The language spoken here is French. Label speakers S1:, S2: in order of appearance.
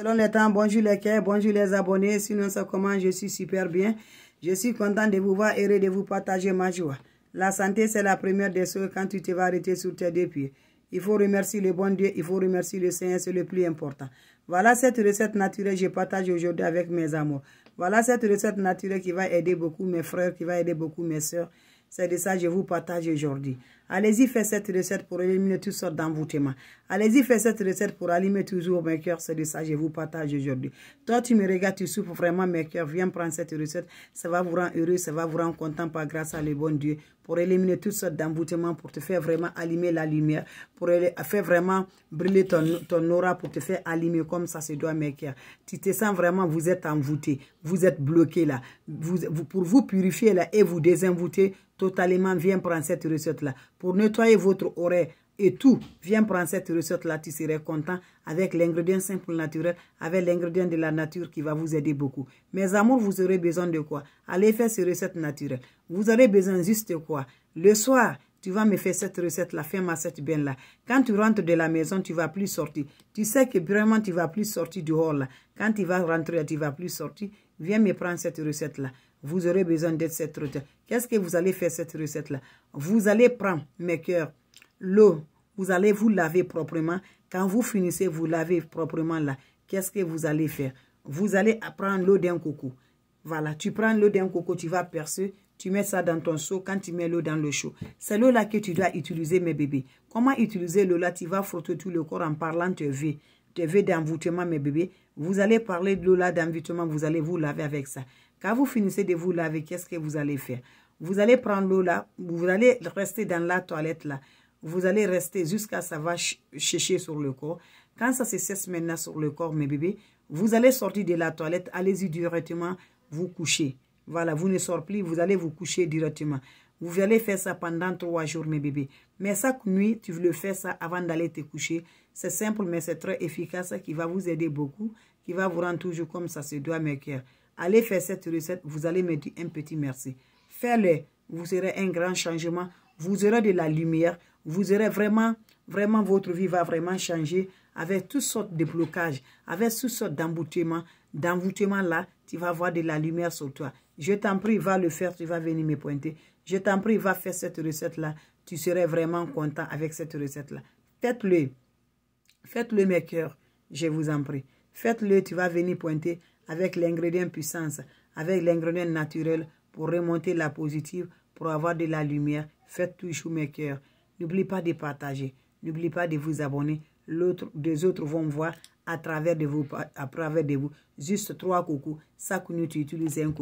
S1: Selon les temps, bonjour les cœurs, bonjour les abonnés, sinon ça commence, je suis super bien. Je suis content de vous voir et de vous partager ma joie. La santé, c'est la première des choses quand tu te vas arrêter sur tes deux pieds. Il faut remercier le bon Dieu, il faut remercier le Seigneur, c'est le plus important. Voilà cette recette naturelle que je partage aujourd'hui avec mes amours. Voilà cette recette naturelle qui va aider beaucoup mes frères, qui va aider beaucoup mes soeurs. C'est de ça que je vous partage aujourd'hui. Allez-y faire cette recette pour éliminer toutes sortes d'envoûtements. Allez-y faire cette recette pour allumer toujours mes cœurs. C'est de ça que je vous partage aujourd'hui. Toi, tu me regardes, tu souffres vraiment mes cœurs. Viens prendre cette recette. Ça va vous rendre heureux, ça va vous rendre content par grâce à le bon Dieu. Pour éliminer toutes sortes d'envoûtements, pour te faire vraiment allumer la lumière. Pour faire vraiment brûler ton, aura, pour te faire allumer comme ça se doit mes cœurs. Tu te sens vraiment, vous êtes envoûté. Vous êtes bloqué là. Vous, pour vous purifier là et vous désenvoûter totalement, viens prendre cette recette là pour nettoyer votre oreille et tout. Viens prendre cette recette-là, tu seras content avec l'ingrédient simple naturel, avec l'ingrédient de la nature qui va vous aider beaucoup. Mes amours, vous aurez besoin de quoi Allez faire cette recette naturelle. Vous aurez besoin juste de quoi Le soir, tu vas me faire cette recette-là, fais-moi cette bien-là. Quand tu rentres de la maison, tu vas plus sortir. Tu sais que vraiment, tu vas plus sortir du hall. Quand tu vas rentrer, tu vas plus sortir. Viens me prendre cette recette-là. Vous aurez besoin d'être cette recette. Qu'est-ce que vous allez faire cette recette-là Vous allez prendre, mes cœurs, l'eau. Vous allez vous laver proprement. Quand vous finissez, vous lavez proprement là. Qu'est-ce que vous allez faire Vous allez prendre l'eau d'un coco. Voilà, tu prends l'eau d'un coco, tu vas percer, tu mets ça dans ton seau quand tu mets l'eau dans le chaud. C'est l'eau là que tu dois utiliser, mes bébés. Comment utiliser l'eau là Tu vas frotter tout le corps en parlant de vie vœux d'envoûtement, mes bébés, vous allez parler de l'eau là d'envoûtement, vous allez vous laver avec ça. Quand vous finissez de vous laver, qu'est-ce que vous allez faire Vous allez prendre l'eau là, vous allez rester dans la toilette là. Vous allez rester jusqu'à ça va chercher sur le corps. Quand ça se cesse maintenant sur le corps, mes bébés, vous allez sortir de la toilette, allez-y directement, vous coucher. Voilà, vous ne sortez plus, vous allez vous coucher directement. Vous allez faire ça pendant trois jours, mes bébés. Mais chaque nuit, tu veux le faire ça avant d'aller te coucher. C'est simple, mais c'est très efficace, qui va vous aider beaucoup, qui va vous rendre toujours comme ça se doit, mes cœurs. Allez faire cette recette, vous allez me dire un petit merci. Faites-le, vous serez un grand changement. Vous aurez de la lumière. Vous aurez vraiment, vraiment, votre vie va vraiment changer avec toutes sortes de blocages, avec toutes sortes d'emboutements. D'emboutements là, tu vas avoir de la lumière sur toi. Je t'en prie, va le faire, tu vas venir me pointer. Je t'en prie, va faire cette recette-là. Tu serais vraiment content avec cette recette-là. Faites-le. Faites-le, mes cœurs, je vous en prie. Faites-le, tu vas venir pointer avec l'ingrédient puissance, avec l'ingrédient naturel pour remonter la positive, pour avoir de la lumière. Faites toujours, mes cœurs. N'oublie pas de partager. N'oublie pas de vous abonner l'autre, des autres vont voir à travers de vous, à travers de vous. Juste trois coucou, ça que nous un coucou.